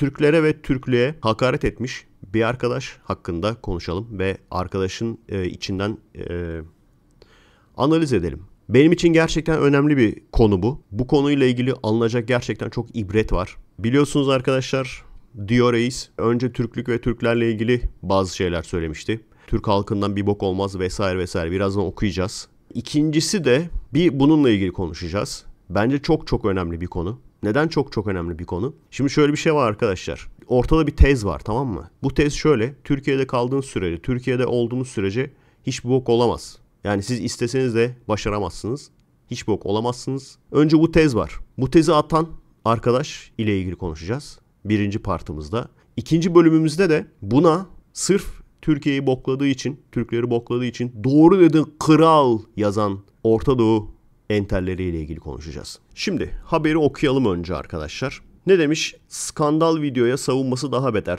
Türklere ve Türklüğe hakaret etmiş bir arkadaş hakkında konuşalım ve arkadaşın e, içinden e, analiz edelim. Benim için gerçekten önemli bir konu bu. Bu konuyla ilgili alınacak gerçekten çok ibret var. Biliyorsunuz arkadaşlar Diyor Reis önce Türklük ve Türklerle ilgili bazı şeyler söylemişti. Türk halkından bir bok olmaz vesaire vesaire. Birazdan okuyacağız. İkincisi de bir bununla ilgili konuşacağız. Bence çok çok önemli bir konu. Neden çok çok önemli bir konu? Şimdi şöyle bir şey var arkadaşlar. Ortada bir tez var tamam mı? Bu tez şöyle. Türkiye'de kaldığınız sürece, Türkiye'de olduğunuz sürece hiç bok olamaz. Yani siz isteseniz de başaramazsınız. Hiç bok olamazsınız. Önce bu tez var. Bu tezi atan arkadaş ile ilgili konuşacağız. Birinci partımızda. İkinci bölümümüzde de buna sırf Türkiye'yi bokladığı için, Türkleri bokladığı için doğru dedin kral yazan Orta Doğu entelleriyle ilgili konuşacağız. Şimdi haberi okuyalım önce arkadaşlar. Ne demiş? Skandal videoya savunması daha beter.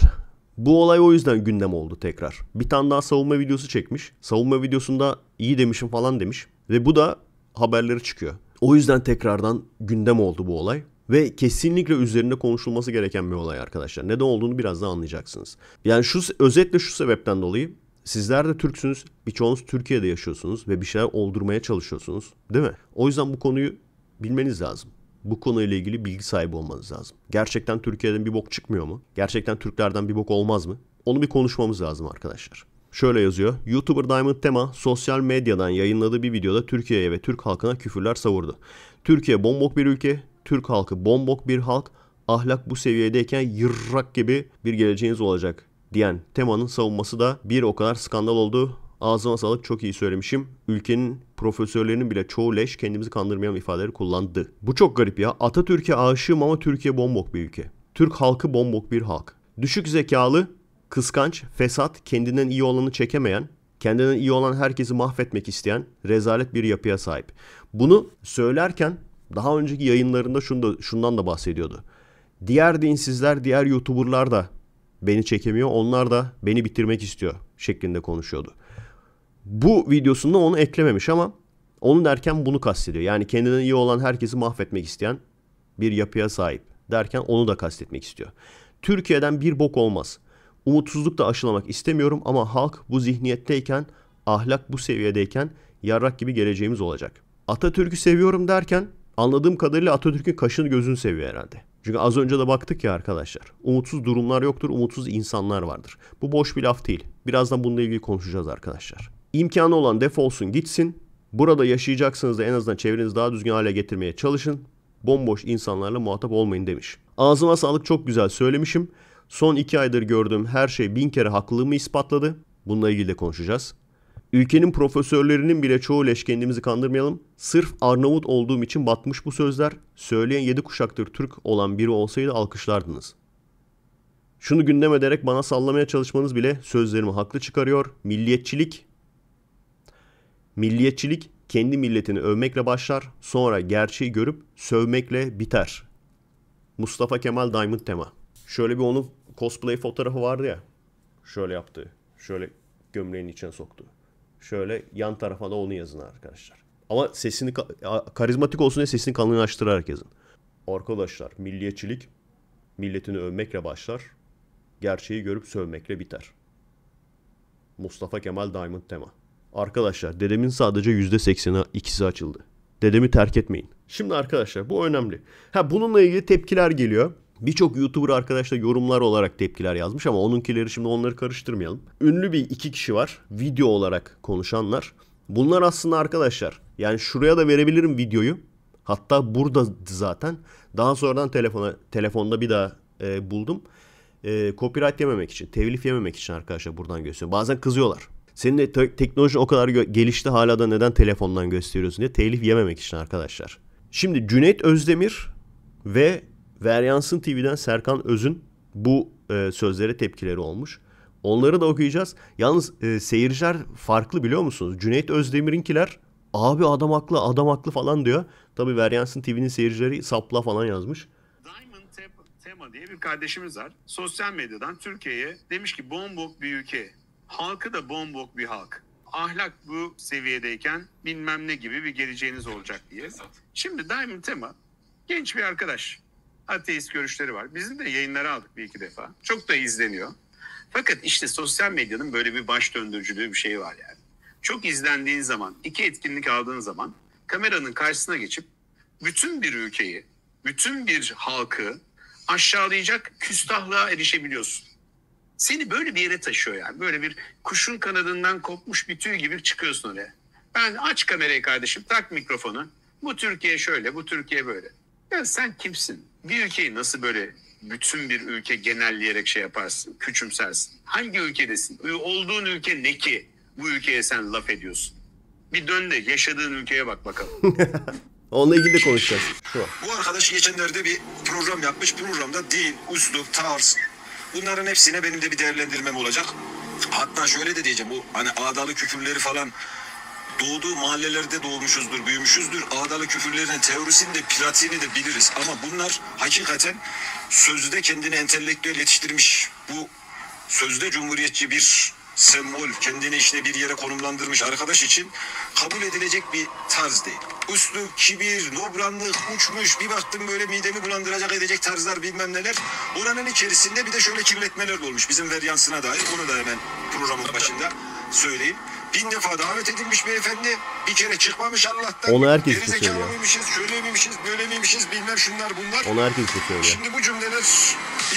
Bu olay o yüzden gündem oldu tekrar. Bir tane daha savunma videosu çekmiş. Savunma videosunda iyi demişim falan demiş. Ve bu da haberleri çıkıyor. O yüzden tekrardan gündem oldu bu olay. Ve kesinlikle üzerinde konuşulması gereken bir olay arkadaşlar. Neden olduğunu biraz daha anlayacaksınız. Yani şu özetle şu sebepten dolayı Sizler de Türksünüz. Birçoğunuz Türkiye'de yaşıyorsunuz ve bir şeyler oldurmaya çalışıyorsunuz. Değil mi? O yüzden bu konuyu bilmeniz lazım. Bu konuyla ilgili bilgi sahibi olmanız lazım. Gerçekten Türkiye'den bir bok çıkmıyor mu? Gerçekten Türklerden bir bok olmaz mı? Onu bir konuşmamız lazım arkadaşlar. Şöyle yazıyor. YouTuber Diamond Tema sosyal medyadan yayınladığı bir videoda Türkiye'ye ve Türk halkına küfürler savurdu. Türkiye bombok bir ülke, Türk halkı bombok bir halk, ahlak bu seviyedeyken yırrak gibi bir geleceğiniz olacak diyen temanın savunması da bir o kadar skandal oldu. Ağzıma sağlık çok iyi söylemişim. Ülkenin profesörlerinin bile çoğu leş kendimizi kandırmayan ifadeleri kullandı. Bu çok garip ya. Atatürk'e aşığım ama Türkiye bombok bir ülke. Türk halkı bombok bir halk. Düşük zekalı, kıskanç, fesat, kendinden iyi olanı çekemeyen, kendinden iyi olan herkesi mahvetmek isteyen rezalet bir yapıya sahip. Bunu söylerken daha önceki yayınlarında şunu da, şundan da bahsediyordu. Diğer dinsizler, diğer youtuberlar da beni çekemiyor. Onlar da beni bitirmek istiyor şeklinde konuşuyordu. Bu videosunda onu eklememiş ama onu derken bunu kastediyor. Yani kendinden iyi olan herkesi mahvetmek isteyen bir yapıya sahip derken onu da kastetmek istiyor. Türkiye'den bir bok olmaz. Umutsuzluk da aşılamak istemiyorum ama halk bu zihniyetteyken, ahlak bu seviyedeyken yarrak gibi geleceğimiz olacak. Atatürk'ü seviyorum derken anladığım kadarıyla Atatürk'ün kaşını gözünü seviyor herhalde. Çünkü az önce de baktık ya arkadaşlar. Umutsuz durumlar yoktur, umutsuz insanlar vardır. Bu boş bir laf değil. Birazdan bununla ilgili konuşacağız arkadaşlar. İmkanı olan defolsun gitsin. Burada yaşayacaksınız da en azından çevrenizi daha düzgün hale getirmeye çalışın. Bomboş insanlarla muhatap olmayın demiş. Ağzıma sağlık çok güzel söylemişim. Son iki aydır gördüğüm her şey bin kere haklılığımı ispatladı. Bununla ilgili de konuşacağız. Ülkenin profesörlerinin bile çoğu leş kendimizi kandırmayalım. Sırf Arnavut olduğum için batmış bu sözler. Söyleyen yedi kuşaktır Türk olan biri olsaydı alkışlardınız. Şunu gündem ederek bana sallamaya çalışmanız bile sözlerimi haklı çıkarıyor. Milliyetçilik Milliyetçilik kendi milletini övmekle başlar, sonra gerçeği görüp sövmekle biter. Mustafa Kemal Diamond tema. Şöyle bir onun cosplay fotoğrafı vardı ya. Şöyle yaptı. Şöyle gömleğin içine soktu. Şöyle yan tarafa da onu yazın arkadaşlar. Ama sesini karizmatik olsun diye sesini kalınlaştırarak yazın. Arkadaşlar milliyetçilik milletini övmekle başlar. Gerçeği görüp sövmekle biter. Mustafa Kemal Diamond Tema. Arkadaşlar dedemin sadece %80'e ikisi açıldı. Dedemi terk etmeyin. Şimdi arkadaşlar bu önemli. Ha bununla ilgili tepkiler geliyor. Birçok YouTuber arkadaş da yorumlar olarak tepkiler yazmış ama onunkileri şimdi onları karıştırmayalım. Ünlü bir iki kişi var video olarak konuşanlar. Bunlar aslında arkadaşlar yani şuraya da verebilirim videoyu. Hatta burada zaten. Daha sonradan telefona telefonda bir daha e, buldum. E, copyright yememek için, tevlif yememek için arkadaşlar buradan gösteriyorum. Bazen kızıyorlar. Senin de te- teknoloji o kadar gelişti hala da neden telefondan gösteriyorsun diye telif yememek için arkadaşlar. Şimdi Cüneyt Özdemir ve Veryansın TV'den Serkan Öz'ün bu e, sözlere tepkileri olmuş. Onları da okuyacağız. Yalnız e, seyirciler farklı biliyor musunuz? Cüneyt Özdemir'inkiler abi adam haklı adam haklı falan diyor. Tabii Veryansın TV'nin seyircileri sapla falan yazmış. Diamond Tema diye bir kardeşimiz var. Sosyal medyadan Türkiye'ye demiş ki bombok bir ülke. Halkı da bombok bir halk ahlak bu seviyedeyken bilmem ne gibi bir geleceğiniz olacak diye. Şimdi Diamond Tema genç bir arkadaş ateist görüşleri var. Bizim de yayınları aldık bir iki defa. Çok da izleniyor. Fakat işte sosyal medyanın böyle bir baş döndürücülüğü bir şeyi var yani. Çok izlendiğin zaman, iki etkinlik aldığın zaman kameranın karşısına geçip bütün bir ülkeyi, bütün bir halkı aşağılayacak küstahlığa erişebiliyorsun. Seni böyle bir yere taşıyor yani. Böyle bir kuşun kanadından kopmuş bir tüy gibi çıkıyorsun oraya. Ben aç kamerayı kardeşim, tak mikrofonu. Bu Türkiye şöyle, bu Türkiye böyle. Ya sen kimsin? Bir ülkeyi nasıl böyle bütün bir ülke genelleyerek şey yaparsın, küçümsersin? Hangi ülkedesin? Olduğun ülke ne ki bu ülkeye sen laf ediyorsun? Bir dön de yaşadığın ülkeye bak bakalım. Onunla ilgili de konuşacağız. Bu arkadaş geçenlerde bir program yapmış. Programda dil, uslu, tarz bunların hepsine benim de bir değerlendirmem olacak. Hatta şöyle de diyeceğim bu hani adalı küfürleri falan Doğduğu mahallelerde doğmuşuzdur, büyümüşüzdür. Ağdalı küfürlerin teorisini de pratiğini de biliriz. Ama bunlar hakikaten sözde kendini entelektüel yetiştirmiş. Bu sözde cumhuriyetçi bir sembol, kendini işte bir yere konumlandırmış arkadaş için kabul edilecek bir tarz değil. Üslup, kibir, nobranlık, uçmuş, bir baktım böyle midemi bulandıracak edecek tarzlar bilmem neler. Oranın içerisinde bir de şöyle kirletmeler de olmuş bizim varyansına dair. Onu da hemen programın başında söyleyeyim. Bin defa davet edilmiş beyefendi. Bir kere çıkmamış Allah'tan. Onu herkes Geri söylüyor. miymişiz, şöyle miymişiz, böyle miymişiz bilmem şunlar bunlar. Onu herkes söylüyor. Şimdi bu cümleler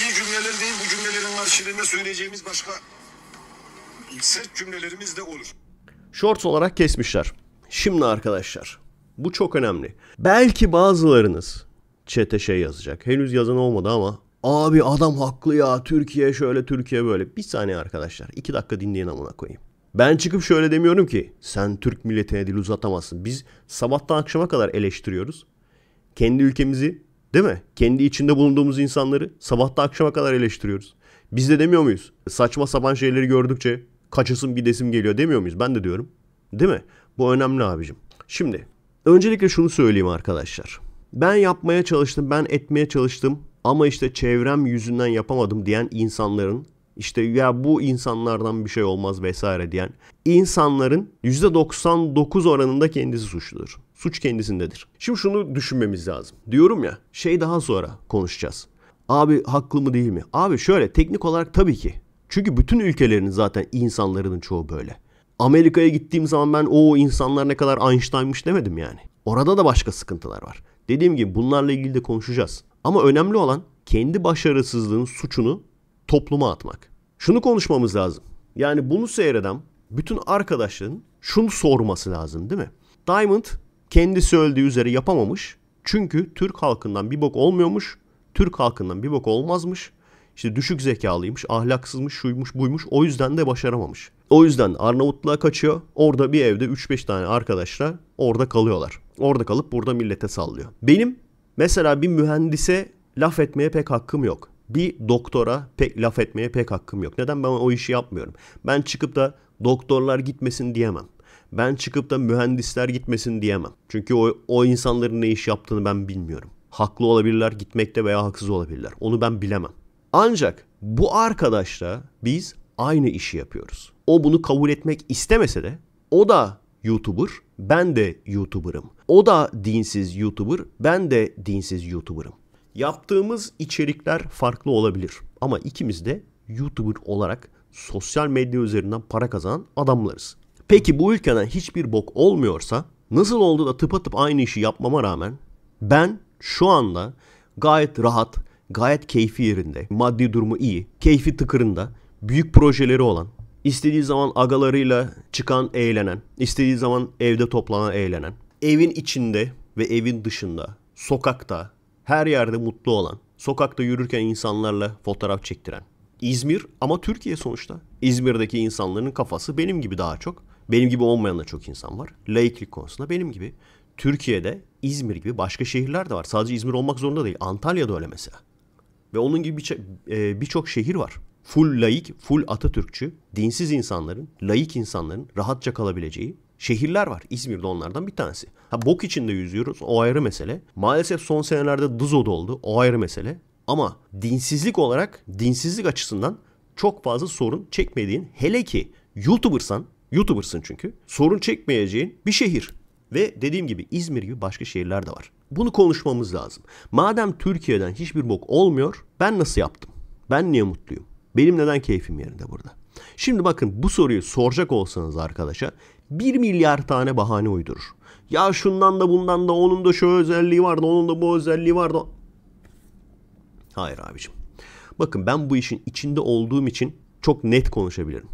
iyi cümleler değil. Bu cümlelerin karşılığında söyleyeceğimiz başka sert cümlelerimiz de olur. Short olarak kesmişler. Şimdi arkadaşlar bu çok önemli. Belki bazılarınız çete şey yazacak. Henüz yazan olmadı ama abi adam haklı ya Türkiye şöyle Türkiye böyle. Bir saniye arkadaşlar. iki dakika dinleyin amına koyayım. Ben çıkıp şöyle demiyorum ki sen Türk milletine dil uzatamazsın. Biz sabahtan akşama kadar eleştiriyoruz. Kendi ülkemizi değil mi? Kendi içinde bulunduğumuz insanları sabahtan akşama kadar eleştiriyoruz. Biz de demiyor muyuz? Saçma sapan şeyleri gördükçe kaçasım gidesim geliyor demiyor muyuz? Ben de diyorum. Değil mi? Bu önemli abicim. Şimdi öncelikle şunu söyleyeyim arkadaşlar. Ben yapmaya çalıştım, ben etmeye çalıştım ama işte çevrem yüzünden yapamadım diyen insanların işte ya bu insanlardan bir şey olmaz vesaire diyen insanların %99 oranında kendisi suçludur. Suç kendisindedir. Şimdi şunu düşünmemiz lazım. Diyorum ya şey daha sonra konuşacağız. Abi haklı mı değil mi? Abi şöyle teknik olarak tabii ki. Çünkü bütün ülkelerin zaten insanların çoğu böyle. Amerika'ya gittiğim zaman ben o insanlar ne kadar Einstein'mış demedim yani. Orada da başka sıkıntılar var. Dediğim gibi bunlarla ilgili de konuşacağız. Ama önemli olan kendi başarısızlığın suçunu topluma atmak. Şunu konuşmamız lazım. Yani bunu seyreden bütün arkadaşların şunu sorması lazım değil mi? Diamond kendisi öldüğü üzere yapamamış. Çünkü Türk halkından bir bok olmuyormuş. Türk halkından bir bok olmazmış. İşte düşük zekalıymış, ahlaksızmış, şuymuş, buymuş. O yüzden de başaramamış. O yüzden Arnavutluğa kaçıyor. Orada bir evde 3-5 tane arkadaşla orada kalıyorlar. Orada kalıp burada millete sallıyor. Benim mesela bir mühendise laf etmeye pek hakkım yok bir doktora pek laf etmeye pek hakkım yok. Neden ben o işi yapmıyorum? Ben çıkıp da doktorlar gitmesin diyemem. Ben çıkıp da mühendisler gitmesin diyemem. Çünkü o, o insanların ne iş yaptığını ben bilmiyorum. Haklı olabilirler gitmekte veya haksız olabilirler. Onu ben bilemem. Ancak bu arkadaşla biz aynı işi yapıyoruz. O bunu kabul etmek istemese de o da YouTuber, ben de YouTuber'ım. O da dinsiz YouTuber, ben de dinsiz YouTuber'ım. Yaptığımız içerikler farklı olabilir ama ikimiz de YouTuber olarak sosyal medya üzerinden para kazanan adamlarız. Peki bu ülkeden hiçbir bok olmuyorsa nasıl oldu da tıpatıp aynı işi yapmama rağmen ben şu anda gayet rahat, gayet keyfi yerinde, maddi durumu iyi, keyfi tıkırında, büyük projeleri olan, istediği zaman agalarıyla çıkan eğlenen, istediği zaman evde toplanan eğlenen, evin içinde ve evin dışında, sokakta, her yerde mutlu olan, sokakta yürürken insanlarla fotoğraf çektiren. İzmir ama Türkiye sonuçta. İzmir'deki insanların kafası benim gibi daha çok. Benim gibi olmayan da çok insan var. Laiklik konusunda benim gibi. Türkiye'de İzmir gibi başka şehirler de var. Sadece İzmir olmak zorunda değil. Antalya'da öyle mesela. Ve onun gibi e, birçok şehir var. Full laik, full Atatürkçü, dinsiz insanların, laik insanların rahatça kalabileceği şehirler var. İzmir de onlardan bir tanesi. Ha bok içinde yüzüyoruz o ayrı mesele. Maalesef son senelerde dızoda oldu o ayrı mesele. Ama dinsizlik olarak dinsizlik açısından çok fazla sorun çekmediğin hele ki YouTuber'san YouTuber'sın çünkü sorun çekmeyeceğin bir şehir. Ve dediğim gibi İzmir gibi başka şehirler de var. Bunu konuşmamız lazım. Madem Türkiye'den hiçbir bok olmuyor ben nasıl yaptım? Ben niye mutluyum? Benim neden keyfim yerinde burada? Şimdi bakın bu soruyu soracak olsanız arkadaşa 1 milyar tane bahane uydurur. Ya şundan da bundan da onun da şu özelliği vardı, onun da bu özelliği vardı. Hayır abicim. Bakın ben bu işin içinde olduğum için çok net konuşabilirim.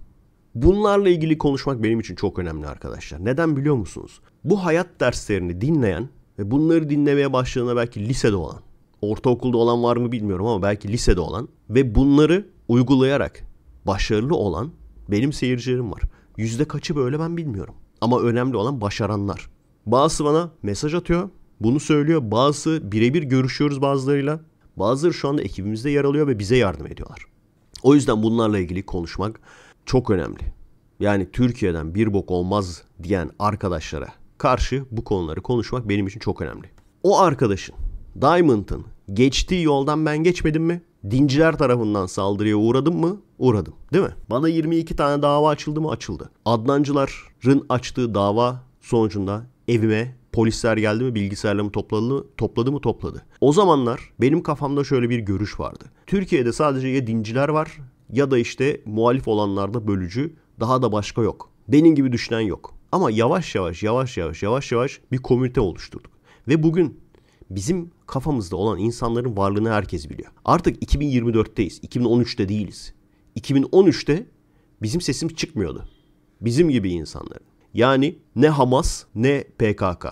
Bunlarla ilgili konuşmak benim için çok önemli arkadaşlar. Neden biliyor musunuz? Bu hayat derslerini dinleyen ve bunları dinlemeye başladığında belki lisede olan, ortaokulda olan var mı bilmiyorum ama belki lisede olan ve bunları uygulayarak başarılı olan benim seyircilerim var. Yüzde kaçı böyle ben bilmiyorum. Ama önemli olan başaranlar. Bazısı bana mesaj atıyor. Bunu söylüyor. Bazısı birebir görüşüyoruz bazılarıyla. Bazıları şu anda ekibimizde yer alıyor ve bize yardım ediyorlar. O yüzden bunlarla ilgili konuşmak çok önemli. Yani Türkiye'den bir bok olmaz diyen arkadaşlara karşı bu konuları konuşmak benim için çok önemli. O arkadaşın, Diamond'ın geçtiği yoldan ben geçmedim mi? dinciler tarafından saldırıya uğradım mı? Uğradım. Değil mi? Bana 22 tane dava açıldı mı? Açıldı. Adnancıların açtığı dava sonucunda evime polisler geldi mi bilgisayarlarımı topladı mı topladı mı topladı. O zamanlar benim kafamda şöyle bir görüş vardı. Türkiye'de sadece ya dinciler var ya da işte muhalif olanlarda bölücü daha da başka yok. Benim gibi düşünen yok. Ama yavaş yavaş yavaş yavaş yavaş yavaş bir komünite oluşturduk. Ve bugün bizim kafamızda olan insanların varlığını herkes biliyor. Artık 2024'teyiz. 2013'te değiliz. 2013'te bizim sesimiz çıkmıyordu. Bizim gibi insanların. Yani ne Hamas ne PKK,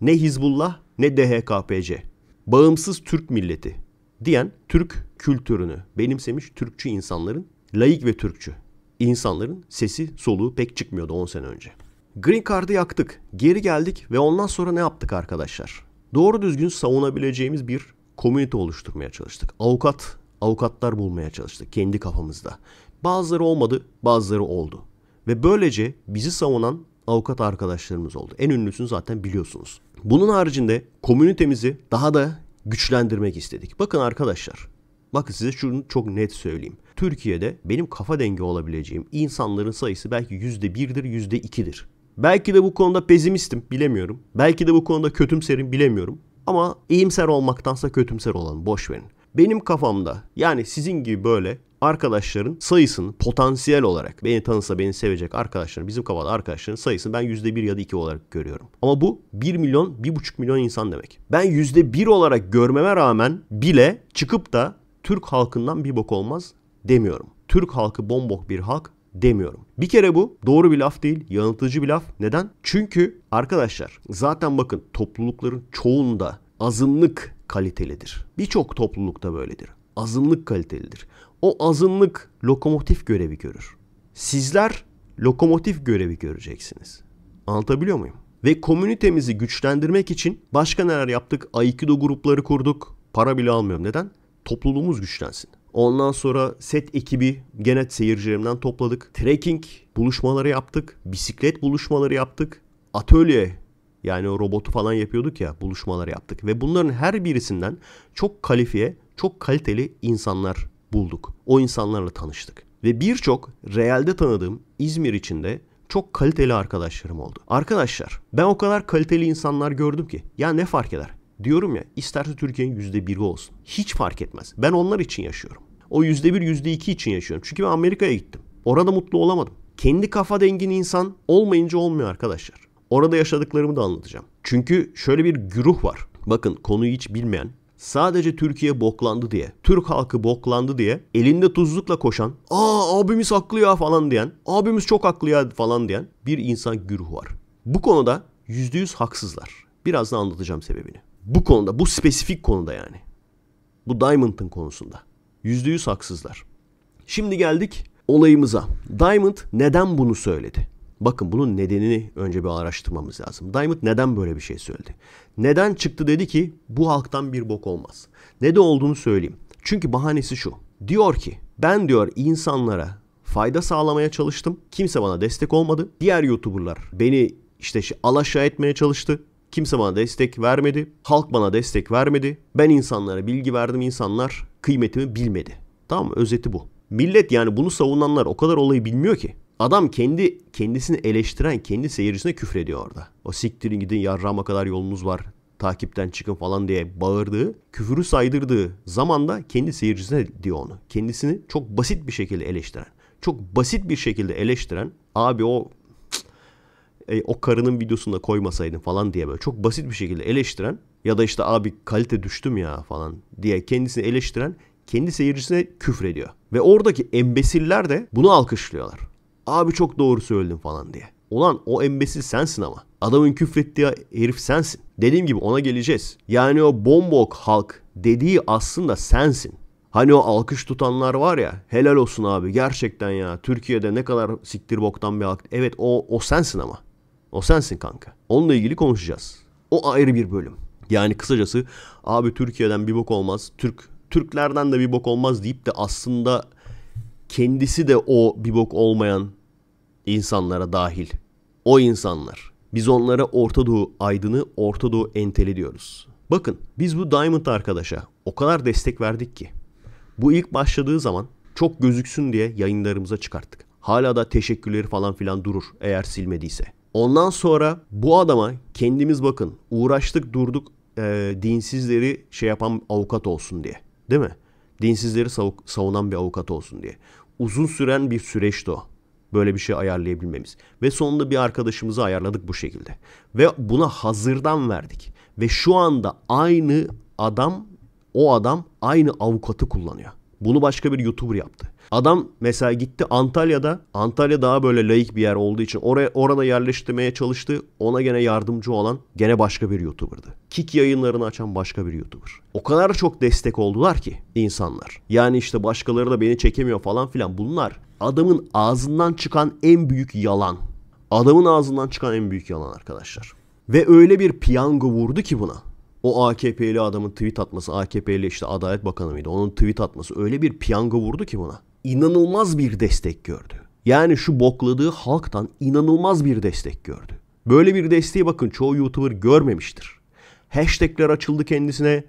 ne Hizbullah ne DHKPC. Bağımsız Türk milleti diyen Türk kültürünü benimsemiş Türkçü insanların, laik ve Türkçü insanların sesi soluğu pek çıkmıyordu 10 sene önce. Green Card'ı yaktık. Geri geldik ve ondan sonra ne yaptık arkadaşlar? doğru düzgün savunabileceğimiz bir komünite oluşturmaya çalıştık. Avukat, avukatlar bulmaya çalıştık kendi kafamızda. Bazıları olmadı, bazıları oldu. Ve böylece bizi savunan avukat arkadaşlarımız oldu. En ünlüsünü zaten biliyorsunuz. Bunun haricinde komünitemizi daha da güçlendirmek istedik. Bakın arkadaşlar, bakın size şunu çok net söyleyeyim. Türkiye'de benim kafa dengi olabileceğim insanların sayısı belki %1'dir, %2'dir. Belki de bu konuda pesimistim bilemiyorum. Belki de bu konuda kötümserim bilemiyorum. Ama iyimser olmaktansa kötümser olan boş verin. Benim kafamda yani sizin gibi böyle arkadaşların sayısını potansiyel olarak beni tanısa beni sevecek arkadaşların bizim kafada arkadaşların sayısını ben %1 ya da 2 olarak görüyorum. Ama bu 1 milyon 1,5 milyon insan demek. Ben %1 olarak görmeme rağmen bile çıkıp da Türk halkından bir bok olmaz demiyorum. Türk halkı bombok bir halk demiyorum. Bir kere bu doğru bir laf değil, yanıltıcı bir laf. Neden? Çünkü arkadaşlar zaten bakın toplulukların çoğunda azınlık kalitelidir. Birçok toplulukta böyledir. Azınlık kalitelidir. O azınlık lokomotif görevi görür. Sizler lokomotif görevi göreceksiniz. Anlatabiliyor muyum? Ve komünitemizi güçlendirmek için başka neler yaptık? Aikido grupları kurduk. Para bile almıyorum. Neden? Topluluğumuz güçlensin. Ondan sonra set ekibi gene seyircilerimden topladık. Trekking buluşmaları yaptık. Bisiklet buluşmaları yaptık. Atölye yani o robotu falan yapıyorduk ya buluşmaları yaptık. Ve bunların her birisinden çok kalifiye, çok kaliteli insanlar bulduk. O insanlarla tanıştık. Ve birçok realde tanıdığım İzmir içinde çok kaliteli arkadaşlarım oldu. Arkadaşlar ben o kadar kaliteli insanlar gördüm ki ya ne fark eder? Diyorum ya isterse Türkiye'nin yüzde biri olsun. Hiç fark etmez. Ben onlar için yaşıyorum. O yüzde bir yüzde iki için yaşıyorum. Çünkü ben Amerika'ya gittim. Orada mutlu olamadım. Kendi kafa dengin insan olmayınca olmuyor arkadaşlar. Orada yaşadıklarımı da anlatacağım. Çünkü şöyle bir güruh var. Bakın konuyu hiç bilmeyen sadece Türkiye boklandı diye, Türk halkı boklandı diye elinde tuzlukla koşan, "Aa abimiz haklı ya" falan diyen, "Abimiz çok haklı ya" falan diyen bir insan güruhu var. Bu konuda %100 haksızlar. Birazdan anlatacağım sebebini. Bu konuda, bu spesifik konuda yani. Bu Diamond'ın konusunda. Yüzde yüz haksızlar. Şimdi geldik olayımıza. Diamond neden bunu söyledi? Bakın bunun nedenini önce bir araştırmamız lazım. Diamond neden böyle bir şey söyledi? Neden çıktı dedi ki bu halktan bir bok olmaz. Ne de olduğunu söyleyeyim. Çünkü bahanesi şu. Diyor ki ben diyor insanlara fayda sağlamaya çalıştım. Kimse bana destek olmadı. Diğer YouTuber'lar beni işte alaşağı etmeye çalıştı. Kimse bana destek vermedi. Halk bana destek vermedi. Ben insanlara bilgi verdim. insanlar kıymetimi bilmedi. Tamam mı? Özeti bu. Millet yani bunu savunanlar o kadar olayı bilmiyor ki. Adam kendi kendisini eleştiren kendi seyircisine küfrediyor orada. O siktirin gidin yarrama kadar yolunuz var takipten çıkın falan diye bağırdığı, küfürü saydırdığı zamanda kendi seyircisine diyor onu. Kendisini çok basit bir şekilde eleştiren. Çok basit bir şekilde eleştiren abi o e, o karının videosunda koymasaydın falan diye böyle çok basit bir şekilde eleştiren ya da işte abi kalite düştüm ya falan diye kendisini eleştiren kendi seyircisine küfrediyor. Ve oradaki embesiller de bunu alkışlıyorlar. Abi çok doğru söyledin falan diye. Ulan o embesil sensin ama. Adamın küfrettiği herif sensin. Dediğim gibi ona geleceğiz. Yani o bombok halk dediği aslında sensin. Hani o alkış tutanlar var ya helal olsun abi gerçekten ya Türkiye'de ne kadar siktir boktan bir halk. Evet o, o sensin ama. O sensin kanka. Onunla ilgili konuşacağız. O ayrı bir bölüm. Yani kısacası abi Türkiye'den bir bok olmaz. Türk Türklerden de bir bok olmaz deyip de aslında kendisi de o bir bok olmayan insanlara dahil. O insanlar. Biz onlara Orta Doğu aydını, Orta Doğu enteli diyoruz. Bakın biz bu Diamond arkadaşa o kadar destek verdik ki. Bu ilk başladığı zaman çok gözüksün diye yayınlarımıza çıkarttık. Hala da teşekkürleri falan filan durur eğer silmediyse. Ondan sonra bu adama kendimiz bakın uğraştık durduk e, dinsizleri şey yapan avukat olsun diye. Değil mi? Dinsizleri sav savunan bir avukat olsun diye. Uzun süren bir süreçti o. Böyle bir şey ayarlayabilmemiz. Ve sonunda bir arkadaşımızı ayarladık bu şekilde. Ve buna hazırdan verdik. Ve şu anda aynı adam o adam aynı avukatı kullanıyor. Bunu başka bir YouTuber yaptı. Adam mesela gitti Antalya'da. Antalya daha böyle layık bir yer olduğu için oraya orada yerleştirmeye çalıştı. Ona gene yardımcı olan gene başka bir YouTuber'dı. Kik yayınlarını açan başka bir YouTuber. O kadar çok destek oldular ki insanlar. Yani işte başkaları da beni çekemiyor falan filan. Bunlar adamın ağzından çıkan en büyük yalan. Adamın ağzından çıkan en büyük yalan arkadaşlar. Ve öyle bir piyango vurdu ki buna. O AKP'li adamın tweet atması, AKP'li işte Adalet Bakanı mıydı? Onun tweet atması öyle bir piyango vurdu ki buna inanılmaz bir destek gördü. Yani şu bokladığı halktan inanılmaz bir destek gördü. Böyle bir desteği bakın çoğu YouTuber görmemiştir. Hashtagler açıldı kendisine.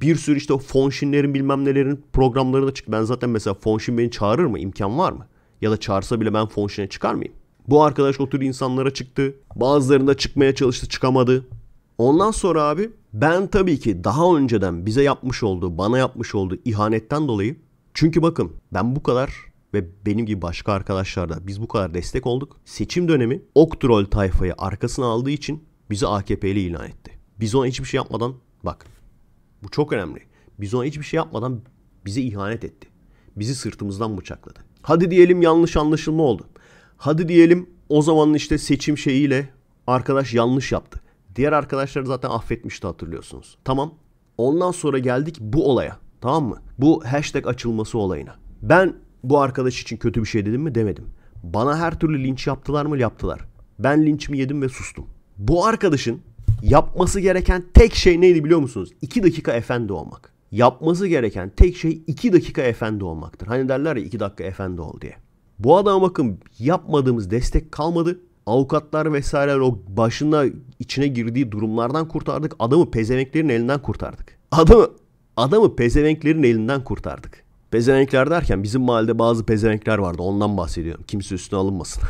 Bir sürü işte Fonşinlerin bilmem nelerin programları da çıktı. Ben zaten mesela Fonşin beni çağırır mı? İmkan var mı? Ya da çağırsa bile ben Fonşin'e çıkar mıyım? Bu arkadaş o tür insanlara çıktı. Bazılarında çıkmaya çalıştı çıkamadı. Ondan sonra abi ben tabii ki daha önceden bize yapmış olduğu, bana yapmış olduğu ihanetten dolayı çünkü bakın ben bu kadar ve benim gibi başka arkadaşlar da biz bu kadar destek olduk. Seçim dönemi Oktrol tayfayı arkasına aldığı için bizi AKP'li ilan etti. Biz ona hiçbir şey yapmadan bak bu çok önemli. Biz ona hiçbir şey yapmadan bize ihanet etti. Bizi sırtımızdan bıçakladı. Hadi diyelim yanlış anlaşılma oldu. Hadi diyelim o zaman işte seçim şeyiyle arkadaş yanlış yaptı. Diğer arkadaşları zaten affetmişti hatırlıyorsunuz. Tamam. Ondan sonra geldik bu olaya. Tamam mı? Bu hashtag açılması olayına. Ben bu arkadaş için kötü bir şey dedim mi demedim. Bana her türlü linç yaptılar mı yaptılar. Ben linçimi yedim ve sustum. Bu arkadaşın yapması gereken tek şey neydi biliyor musunuz? 2 dakika efendi olmak. Yapması gereken tek şey 2 dakika efendi olmaktır. Hani derler ya 2 dakika efendi ol diye. Bu adam bakın yapmadığımız destek kalmadı. Avukatlar vesaire o başına içine girdiği durumlardan kurtardık. Adamı pezemeklerin elinden kurtardık. Adamı adamı pezevenklerin elinden kurtardık. Pezevenkler derken bizim mahallede bazı pezevenkler vardı ondan bahsediyorum. Kimse üstüne alınmasın.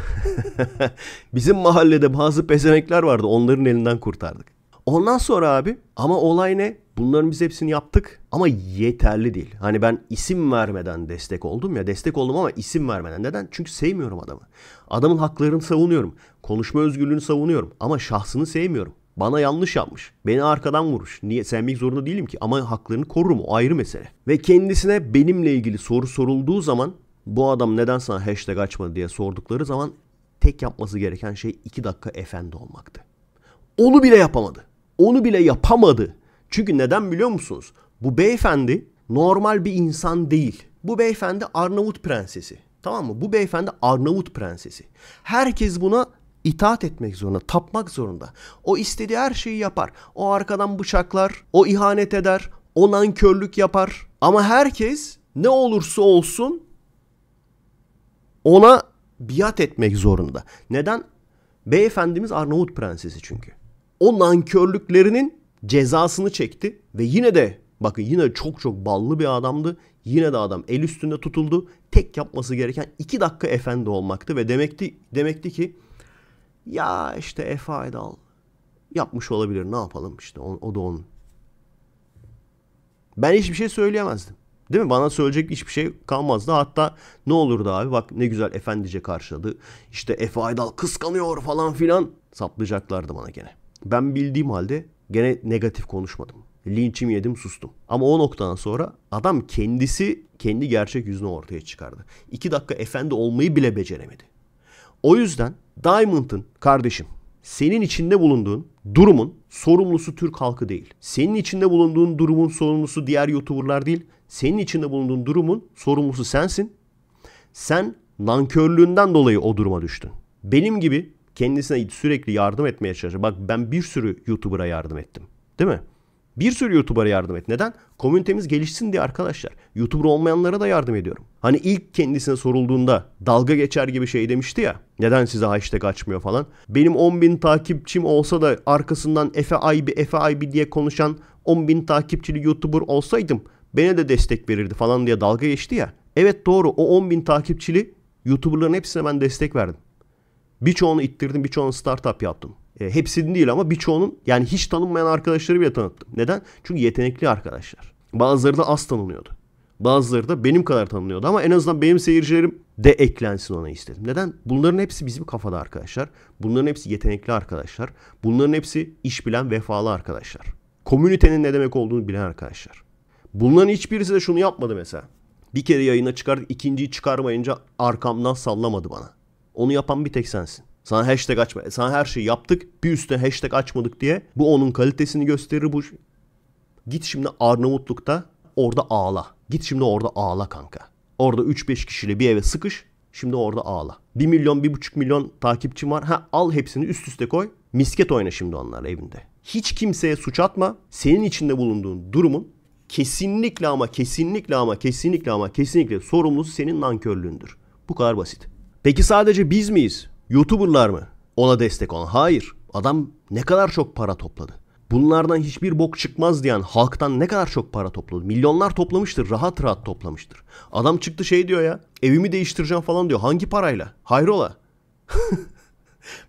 bizim mahallede bazı pezevenkler vardı onların elinden kurtardık. Ondan sonra abi ama olay ne? Bunların biz hepsini yaptık ama yeterli değil. Hani ben isim vermeden destek oldum ya destek oldum ama isim vermeden. Neden? Çünkü sevmiyorum adamı. Adamın haklarını savunuyorum. Konuşma özgürlüğünü savunuyorum ama şahsını sevmiyorum. Bana yanlış yapmış. Beni arkadan vurmuş. Niye sevmek zorunda değilim ki ama haklarını korurum o ayrı mesele. Ve kendisine benimle ilgili soru sorulduğu zaman bu adam neden sana hashtag açmadı diye sordukları zaman tek yapması gereken şey 2 dakika efendi olmaktı. Onu bile yapamadı. Onu bile yapamadı. Çünkü neden biliyor musunuz? Bu beyefendi normal bir insan değil. Bu beyefendi Arnavut prensesi. Tamam mı? Bu beyefendi Arnavut prensesi. Herkes buna itaat etmek zorunda, tapmak zorunda. O istediği her şeyi yapar. O arkadan bıçaklar, o ihanet eder, o nankörlük yapar. Ama herkes ne olursa olsun ona biat etmek zorunda. Neden? Beyefendimiz Arnavut prensesi çünkü. O nankörlüklerinin cezasını çekti ve yine de bakın yine çok çok ballı bir adamdı. Yine de adam el üstünde tutuldu. Tek yapması gereken iki dakika efendi olmaktı ve demekti demekti ki ya işte Efe Aydal yapmış olabilir ne yapalım işte o, o da onun. Ben hiçbir şey söyleyemezdim. Değil mi? Bana söyleyecek hiçbir şey kalmazdı. Hatta ne olurdu abi bak ne güzel efendice karşıladı. İşte Efe Aydal kıskanıyor falan filan. Saplayacaklardı bana gene. Ben bildiğim halde gene negatif konuşmadım. Linçimi yedim sustum. Ama o noktadan sonra adam kendisi kendi gerçek yüzünü ortaya çıkardı. İki dakika efendi olmayı bile beceremedi. O yüzden Diamond'ın kardeşim senin içinde bulunduğun durumun sorumlusu Türk halkı değil. Senin içinde bulunduğun durumun sorumlusu diğer YouTuber'lar değil. Senin içinde bulunduğun durumun sorumlusu sensin. Sen nankörlüğünden dolayı o duruma düştün. Benim gibi kendisine sürekli yardım etmeye çalışan. Bak ben bir sürü YouTuber'a yardım ettim. Değil mi? Bir sürü YouTuber'a yardım et. Neden? Komünitemiz gelişsin diye arkadaşlar. YouTuber olmayanlara da yardım ediyorum. Hani ilk kendisine sorulduğunda dalga geçer gibi şey demişti ya. Neden size hashtag açmıyor falan. Benim 10 bin takipçim olsa da arkasından Efe Aybi Efe Aybi diye konuşan 10 bin takipçili YouTuber olsaydım beni de destek verirdi falan diye dalga geçti ya. Evet doğru o 10 bin takipçili YouTuber'ların hepsine ben destek verdim. Birçoğunu ittirdim birçoğunu startup yaptım. E, hepsinin değil ama birçoğunun yani hiç tanınmayan arkadaşları bile tanıttım. Neden? Çünkü yetenekli arkadaşlar. Bazıları da az tanınıyordu. Bazıları da benim kadar tanınıyordu ama en azından benim seyircilerim de eklensin ona istedim. Neden? Bunların hepsi bizim kafada arkadaşlar. Bunların hepsi yetenekli arkadaşlar. Bunların hepsi iş bilen vefalı arkadaşlar. Komünitenin ne demek olduğunu bilen arkadaşlar. Bunların hiçbirisi de şunu yapmadı mesela. Bir kere yayına çıkardık ikinciyi çıkarmayınca arkamdan sallamadı bana. Onu yapan bir tek sensin. Sana hashtag açma. Sana her şeyi yaptık. Bir üstüne hashtag açmadık diye. Bu onun kalitesini gösterir bu. Git şimdi Arnavutluk'ta orada ağla. Git şimdi orada ağla kanka. Orada 3-5 kişiyle bir eve sıkış. Şimdi orada ağla. 1 milyon, 1,5 milyon takipçim var. Ha al hepsini üst üste koy. Misket oyna şimdi onlar evinde. Hiç kimseye suç atma. Senin içinde bulunduğun durumun kesinlikle ama kesinlikle ama kesinlikle ama kesinlikle sorumlusu senin nankörlüğündür. Bu kadar basit. Peki sadece biz miyiz? YouTuber'lar mı? Ona destek olan. Hayır. Adam ne kadar çok para topladı. Bunlardan hiçbir bok çıkmaz diyen halktan ne kadar çok para topladı. Milyonlar toplamıştır. Rahat rahat toplamıştır. Adam çıktı şey diyor ya. Evimi değiştireceğim falan diyor. Hangi parayla? Hayrola?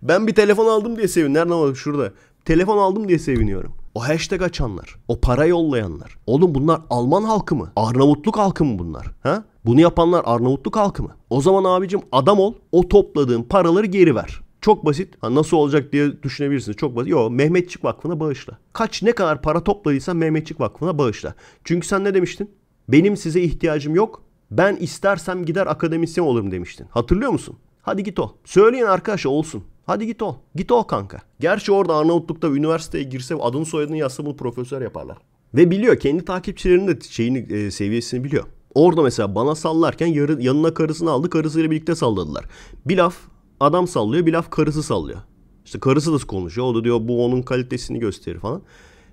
ben bir telefon aldım diye seviniyorum. Nereden bak şurada. Telefon aldım diye seviniyorum. O hashtag açanlar, o para yollayanlar. Oğlum bunlar Alman halkı mı? Arnavutluk halkı mı bunlar? Ha? Bunu yapanlar Arnavutluk halkı mı? O zaman abicim adam ol, o topladığın paraları geri ver. Çok basit. Ha, nasıl olacak diye düşünebilirsiniz. Çok basit. Yo Mehmetçik Vakfı'na bağışla. Kaç ne kadar para topladıysan Mehmetçik Vakfı'na bağışla. Çünkü sen ne demiştin? Benim size ihtiyacım yok. Ben istersem gider akademisyen olurum demiştin. Hatırlıyor musun? Hadi git o. Söyleyin arkadaşa olsun. Hadi git ol. Git ol kanka. Gerçi orada Arnavutluk'ta üniversiteye girse adını soyadını yazsa bunu profesör yaparlar. Ve biliyor kendi takipçilerinin de şeyini, e, seviyesini biliyor. Orada mesela bana sallarken yarı, yanına karısını aldı karısıyla birlikte salladılar. Bir laf adam sallıyor bir laf karısı sallıyor. İşte karısı da konuşuyor o da diyor bu onun kalitesini gösterir falan.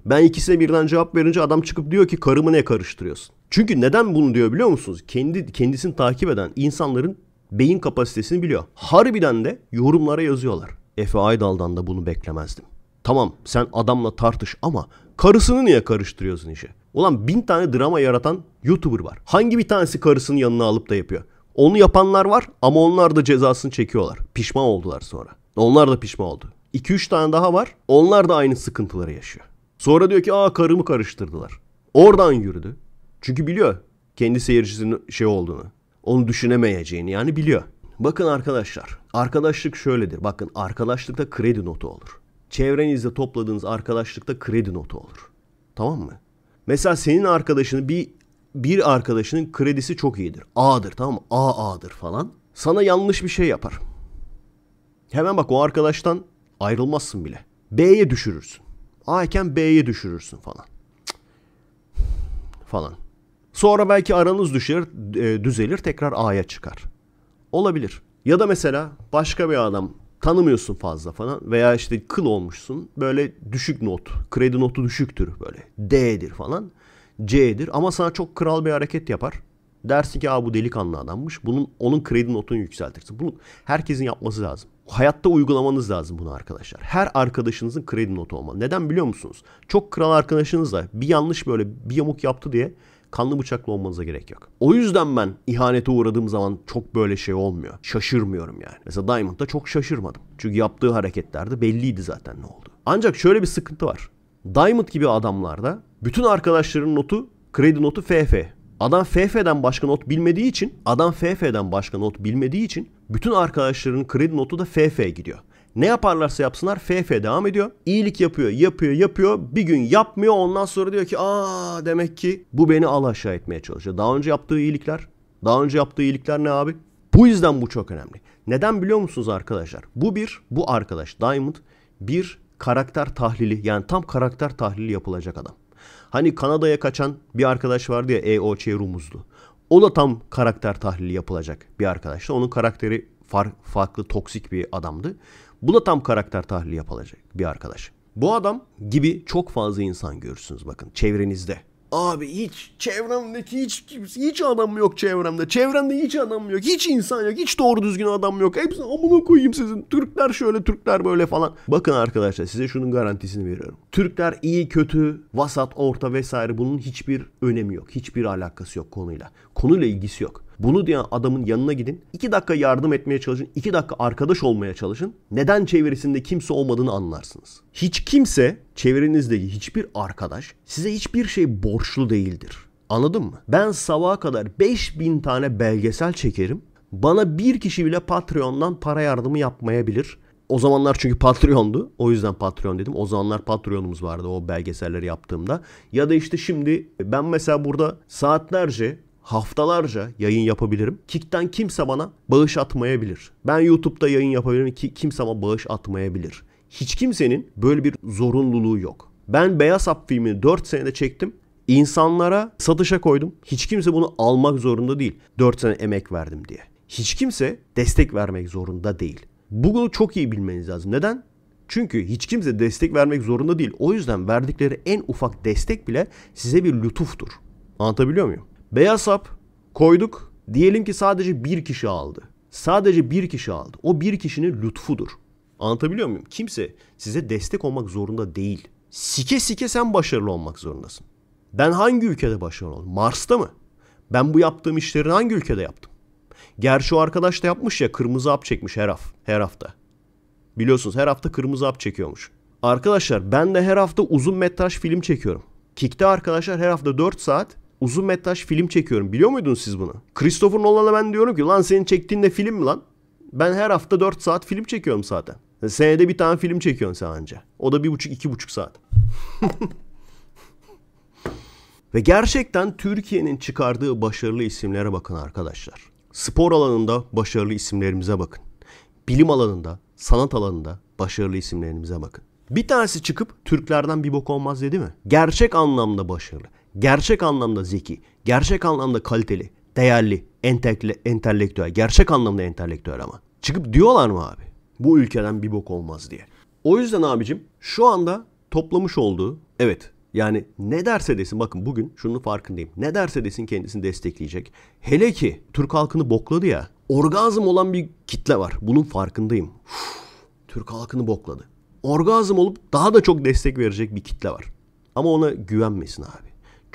Ben ikisine birden cevap verince adam çıkıp diyor ki karımı ne karıştırıyorsun? Çünkü neden bunu diyor biliyor musunuz? Kendi kendisini takip eden insanların beyin kapasitesini biliyor. Harbiden de yorumlara yazıyorlar. Efe Aydal'dan da bunu beklemezdim. Tamam sen adamla tartış ama karısını niye karıştırıyorsun işe? Ulan bin tane drama yaratan YouTuber var. Hangi bir tanesi karısının yanına alıp da yapıyor? Onu yapanlar var ama onlar da cezasını çekiyorlar. Pişman oldular sonra. Onlar da pişman oldu. 2-3 tane daha var. Onlar da aynı sıkıntıları yaşıyor. Sonra diyor ki aa karımı karıştırdılar. Oradan yürüdü. Çünkü biliyor kendi seyircisinin şey olduğunu onu düşünemeyeceğini yani biliyor. Bakın arkadaşlar, arkadaşlık şöyledir. Bakın arkadaşlıkta kredi notu olur. Çevrenizde topladığınız arkadaşlıkta kredi notu olur. Tamam mı? Mesela senin arkadaşını bir bir arkadaşının kredisi çok iyidir. A'dır tamam mı? A A'dır falan. Sana yanlış bir şey yapar. Hemen bak o arkadaştan ayrılmazsın bile. B'ye düşürürsün. A iken B'ye düşürürsün falan. Cık. Falan. Sonra belki aranız düşer, e, düzelir tekrar A'ya çıkar. Olabilir. Ya da mesela başka bir adam tanımıyorsun fazla falan veya işte kıl olmuşsun böyle düşük not kredi notu düşüktür böyle D'dir falan C'dir ama sana çok kral bir hareket yapar. Dersin ki Aa, bu delikanlı adammış. Bunun onun kredi notunu yükseltirsin. Bunu herkesin yapması lazım. Hayatta uygulamanız lazım bunu arkadaşlar. Her arkadaşınızın kredi notu olmalı. Neden biliyor musunuz? Çok kral arkadaşınızla bir yanlış böyle bir yamuk yaptı diye kanlı bıçaklı olmanıza gerek yok. O yüzden ben ihanete uğradığım zaman çok böyle şey olmuyor. Şaşırmıyorum yani. Mesela Diamond'da çok şaşırmadım. Çünkü yaptığı hareketlerde belliydi zaten ne oldu. Ancak şöyle bir sıkıntı var. Diamond gibi adamlarda bütün arkadaşlarının notu kredi notu FF. Adam FF'den başka not bilmediği için, adam FF'den başka not bilmediği için bütün arkadaşlarının kredi notu da FF gidiyor. Ne yaparlarsa yapsınlar FF devam ediyor. İyilik yapıyor, yapıyor, yapıyor. Bir gün yapmıyor ondan sonra diyor ki aa demek ki bu beni al aşağı etmeye çalışıyor. Daha önce yaptığı iyilikler, daha önce yaptığı iyilikler ne abi? Bu yüzden bu çok önemli. Neden biliyor musunuz arkadaşlar? Bu bir, bu arkadaş Diamond bir karakter tahlili yani tam karakter tahlili yapılacak adam. Hani Kanada'ya kaçan bir arkadaş vardı ya EOC Rumuzlu. O da tam karakter tahlili yapılacak bir arkadaştı. Onun karakteri far, farklı toksik bir adamdı. Buna tam karakter tahlili yapılacak bir arkadaş. Bu adam gibi çok fazla insan görürsünüz bakın çevrenizde. Abi hiç çevremdeki hiç kimse hiç adam yok çevremde. Çevremde hiç adam yok. Hiç insan yok. Hiç doğru düzgün adam yok. Hepsi amına koyayım sizin. Türkler şöyle Türkler böyle falan. Bakın arkadaşlar size şunun garantisini veriyorum. Türkler iyi kötü vasat orta vesaire bunun hiçbir önemi yok. Hiçbir alakası yok konuyla. Konuyla ilgisi yok. Bunu diyen adamın yanına gidin. 2 dakika yardım etmeye çalışın. 2 dakika arkadaş olmaya çalışın. Neden çevresinde kimse olmadığını anlarsınız. Hiç kimse çevrenizdeki hiçbir arkadaş size hiçbir şey borçlu değildir. Anladın mı? Ben sabaha kadar 5000 tane belgesel çekerim. Bana bir kişi bile Patreon'dan para yardımı yapmayabilir. O zamanlar çünkü Patreon'du. O yüzden Patreon dedim. O zamanlar Patreon'umuz vardı o belgeselleri yaptığımda. Ya da işte şimdi ben mesela burada saatlerce haftalarca yayın yapabilirim. Kik'ten kimse bana bağış atmayabilir. Ben YouTube'da yayın yapabilirim ki kimse bana bağış atmayabilir. Hiç kimsenin böyle bir zorunluluğu yok. Ben Beyaz Hap filmini 4 senede çektim. İnsanlara satışa koydum. Hiç kimse bunu almak zorunda değil. 4 sene emek verdim diye. Hiç kimse destek vermek zorunda değil. Bunu çok iyi bilmeniz lazım. Neden? Çünkü hiç kimse destek vermek zorunda değil. O yüzden verdikleri en ufak destek bile size bir lütuftur. Anlatabiliyor muyum? Beyaz hap koyduk. Diyelim ki sadece bir kişi aldı. Sadece bir kişi aldı. O bir kişinin lütfudur. Anlatabiliyor muyum? Kimse size destek olmak zorunda değil. Sike sike sen başarılı olmak zorundasın. Ben hangi ülkede başarılı oldum? Mars'ta mı? Ben bu yaptığım işleri hangi ülkede yaptım? Gerçi o arkadaş da yapmış ya kırmızı hap çekmiş her, haf, her hafta. Biliyorsunuz her hafta kırmızı hap çekiyormuş. Arkadaşlar ben de her hafta uzun metraj film çekiyorum. Kick'te arkadaşlar her hafta 4 saat uzun metraj film çekiyorum. Biliyor muydunuz siz bunu? Christopher Nolan'a ben diyorum ki lan senin çektiğin de film mi lan? Ben her hafta 4 saat film çekiyorum zaten. Senede bir tane film çekiyorsun sen anca. O da 1,5-2,5 saat. Ve gerçekten Türkiye'nin çıkardığı başarılı isimlere bakın arkadaşlar. Spor alanında başarılı isimlerimize bakın. Bilim alanında, sanat alanında başarılı isimlerimize bakın. Bir tanesi çıkıp Türklerden bir bok olmaz dedi mi? Gerçek anlamda başarılı gerçek anlamda zeki, gerçek anlamda kaliteli, değerli, entekle, entelektüel, gerçek anlamda entelektüel ama. Çıkıp diyorlar mı abi? Bu ülkeden bir bok olmaz diye. O yüzden abicim şu anda toplamış olduğu, evet yani ne derse desin bakın bugün şunun farkındayım. Ne derse desin kendisini destekleyecek. Hele ki Türk halkını bokladı ya. Orgazm olan bir kitle var. Bunun farkındayım. Uf, Türk halkını bokladı. Orgazm olup daha da çok destek verecek bir kitle var. Ama ona güvenmesin abi.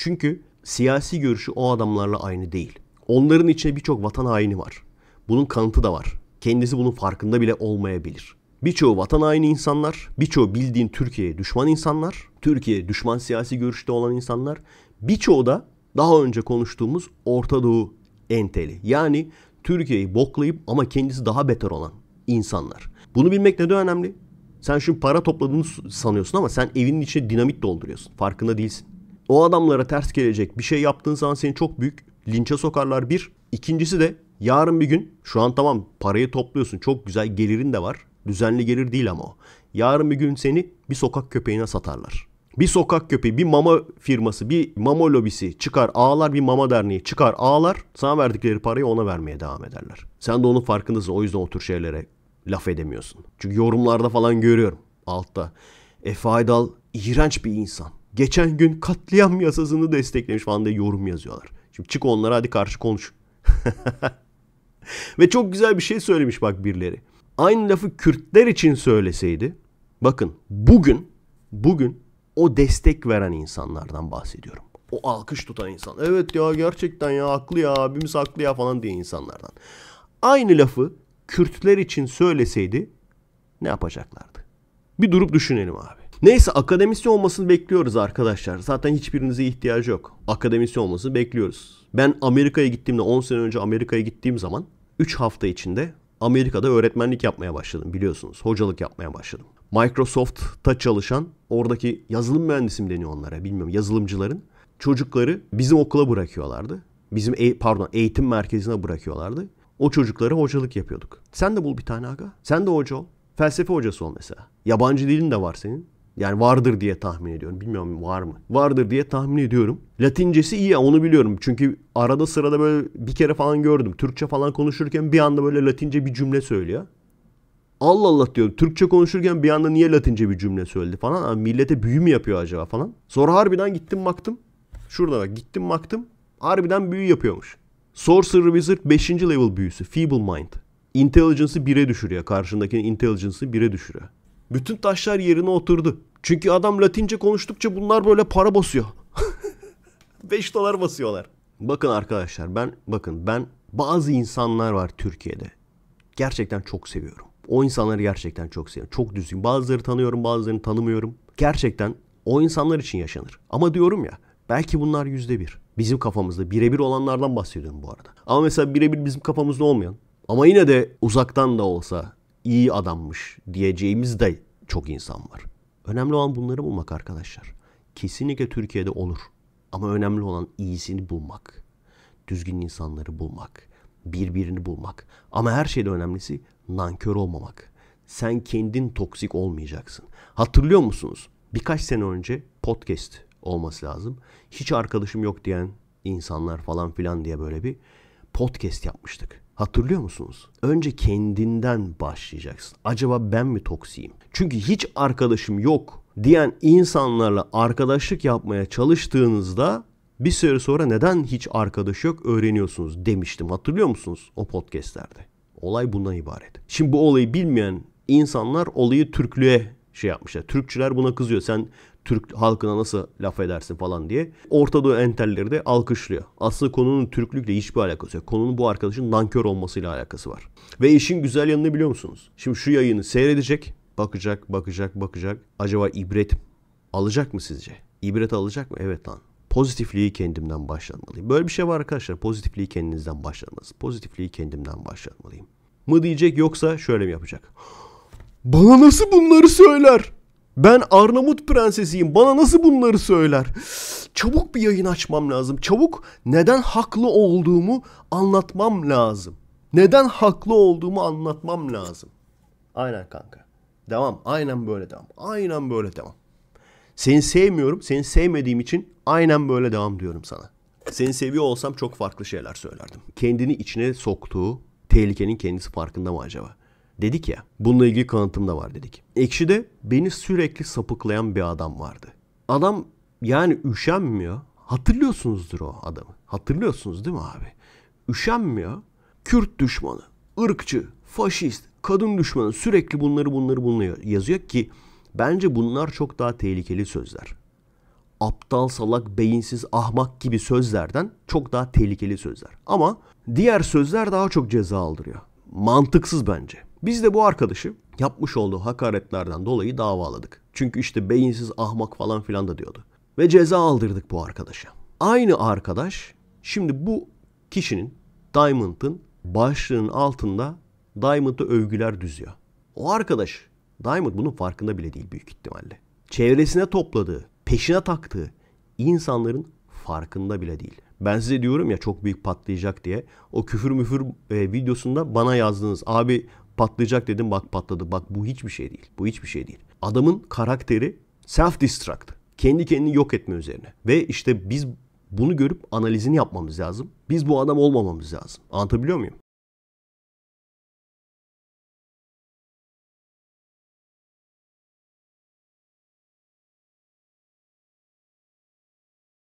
Çünkü siyasi görüşü o adamlarla aynı değil. Onların içinde birçok vatan haini var. Bunun kanıtı da var. Kendisi bunun farkında bile olmayabilir. Birçoğu vatan haini insanlar, birçoğu bildiğin Türkiye'ye düşman insanlar, Türkiye düşman siyasi görüşte olan insanlar, birçoğu da daha önce konuştuğumuz Orta Doğu enteli. Yani Türkiye'yi boklayıp ama kendisi daha beter olan insanlar. Bunu bilmek ne de önemli. Sen şu para topladığını sanıyorsun ama sen evinin içine dinamit dolduruyorsun. Farkında değilsin. O adamlara ters gelecek bir şey yaptığın zaman seni çok büyük linçe sokarlar bir. İkincisi de yarın bir gün şu an tamam parayı topluyorsun çok güzel gelirin de var. Düzenli gelir değil ama o. Yarın bir gün seni bir sokak köpeğine satarlar. Bir sokak köpeği, bir mama firması, bir mama lobisi çıkar ağlar bir mama derneği çıkar ağlar. Sana verdikleri parayı ona vermeye devam ederler. Sen de onun farkındasın. O yüzden o tür şeylere laf edemiyorsun. Çünkü yorumlarda falan görüyorum altta. Efe Aydal iğrenç bir insan geçen gün katliam yasasını desteklemiş falan diye yorum yazıyorlar. Şimdi çık onlara hadi karşı konuş. Ve çok güzel bir şey söylemiş bak birileri. Aynı lafı Kürtler için söyleseydi bakın bugün bugün o destek veren insanlardan bahsediyorum. O alkış tutan insan. Evet ya gerçekten ya haklı ya abimiz haklı ya falan diye insanlardan. Aynı lafı Kürtler için söyleseydi ne yapacaklardı? Bir durup düşünelim abi. Neyse akademisyen olmasını bekliyoruz arkadaşlar. Zaten hiçbirinize ihtiyacı yok. Akademisyen olmasını bekliyoruz. Ben Amerika'ya gittiğimde 10 sene önce Amerika'ya gittiğim zaman 3 hafta içinde Amerika'da öğretmenlik yapmaya başladım biliyorsunuz. Hocalık yapmaya başladım. Microsoft'ta çalışan oradaki yazılım mühendisi mi deniyor onlara bilmiyorum yazılımcıların çocukları bizim okula bırakıyorlardı. Bizim e- pardon eğitim merkezine bırakıyorlardı. O çocuklara hocalık yapıyorduk. Sen de bul bir tane aga. Sen de hoca ol. Felsefe hocası ol mesela. Yabancı dilin de var senin. Yani vardır diye tahmin ediyorum. Bilmiyorum var mı? Vardır diye tahmin ediyorum. Latincesi iyi onu biliyorum. Çünkü arada sırada böyle bir kere falan gördüm. Türkçe falan konuşurken bir anda böyle Latince bir cümle söylüyor. Allah Allah diyorum. Türkçe konuşurken bir anda niye Latince bir cümle söyledi falan. Abi millete büyü mü yapıyor acaba falan. Sonra harbiden gittim baktım. Şurada bak gittim baktım. Harbiden büyü yapıyormuş. Sorcerer Wizard 5. level büyüsü. Feeble Mind. Intelligence'ı 1'e düşürüyor. Karşındakinin intelligence'ı 1'e düşürüyor. Bütün taşlar yerine oturdu. Çünkü adam Latince konuştukça bunlar böyle para basıyor. 5 dolar basıyorlar. Bakın arkadaşlar ben bakın ben bazı insanlar var Türkiye'de. Gerçekten çok seviyorum. O insanları gerçekten çok seviyorum. Çok düzgün. Bazıları tanıyorum, bazılarını tanımıyorum. Gerçekten o insanlar için yaşanır. Ama diyorum ya belki bunlar yüzde bir. Bizim kafamızda birebir olanlardan bahsediyorum bu arada. Ama mesela birebir bizim kafamızda olmayan ama yine de uzaktan da olsa iyi adammış diyeceğimiz de çok insan var. Önemli olan bunları bulmak arkadaşlar. Kesinlikle Türkiye'de olur. Ama önemli olan iyisini bulmak. Düzgün insanları bulmak. Birbirini bulmak. Ama her şeyde önemlisi nankör olmamak. Sen kendin toksik olmayacaksın. Hatırlıyor musunuz? Birkaç sene önce podcast olması lazım. Hiç arkadaşım yok diyen insanlar falan filan diye böyle bir podcast yapmıştık. Hatırlıyor musunuz? Önce kendinden başlayacaksın. Acaba ben mi toksiyim? Çünkü hiç arkadaşım yok diyen insanlarla arkadaşlık yapmaya çalıştığınızda bir süre sonra neden hiç arkadaş yok öğreniyorsunuz demiştim. Hatırlıyor musunuz o podcastlerde? Olay bundan ibaret. Şimdi bu olayı bilmeyen insanlar olayı Türklüğe şey yapmışlar. Türkçüler buna kızıyor. Sen Türk halkına nasıl laf edersin falan diye. ortadoğu entelleri de alkışlıyor. Aslında konunun Türklükle hiçbir alakası yok. Konunun bu arkadaşın nankör olmasıyla alakası var. Ve işin güzel yanını biliyor musunuz? Şimdi şu yayını seyredecek, bakacak, bakacak, bakacak. Acaba ibret alacak mı sizce? İbret alacak mı? Evet lan. Pozitifliği kendimden başlamalıyım. Böyle bir şey var arkadaşlar. Pozitifliği kendinizden başlatmalısınız. Pozitifliği kendimden başlamalıyım. Mı diyecek yoksa şöyle mi yapacak? Bana nasıl bunları söyler? Ben Arnavut prensesiyim. Bana nasıl bunları söyler? Çabuk bir yayın açmam lazım. Çabuk neden haklı olduğumu anlatmam lazım. Neden haklı olduğumu anlatmam lazım. Aynen kanka. Devam. Aynen böyle devam. Aynen böyle devam. Seni sevmiyorum. Seni sevmediğim için aynen böyle devam diyorum sana. Seni seviyor olsam çok farklı şeyler söylerdim. Kendini içine soktuğu tehlikenin kendisi farkında mı acaba? Dedik ya bununla ilgili kanıtım da var dedik. Ekşi'de beni sürekli sapıklayan bir adam vardı. Adam yani üşenmiyor. Hatırlıyorsunuzdur o adamı. Hatırlıyorsunuz değil mi abi? Üşenmiyor. Kürt düşmanı, ırkçı, faşist, kadın düşmanı sürekli bunları bunları bunları yazıyor ki bence bunlar çok daha tehlikeli sözler. Aptal, salak, beyinsiz, ahmak gibi sözlerden çok daha tehlikeli sözler. Ama diğer sözler daha çok ceza aldırıyor. Mantıksız bence. Biz de bu arkadaşı yapmış olduğu hakaretlerden dolayı davaladık. Çünkü işte beyinsiz ahmak falan filan da diyordu. Ve ceza aldırdık bu arkadaşa. Aynı arkadaş şimdi bu kişinin Diamond'ın başlığının altında Diamond'a övgüler düzüyor. O arkadaş Diamond bunun farkında bile değil büyük ihtimalle. Çevresine topladığı, peşine taktığı insanların farkında bile değil. Ben size diyorum ya çok büyük patlayacak diye. O küfür müfür e, videosunda bana yazdınız. Abi patlayacak dedim bak patladı. Bak bu hiçbir şey değil. Bu hiçbir şey değil. Adamın karakteri self-destruct. Kendi kendini yok etme üzerine. Ve işte biz bunu görüp analizini yapmamız lazım. Biz bu adam olmamamız lazım. Anlatabiliyor muyum?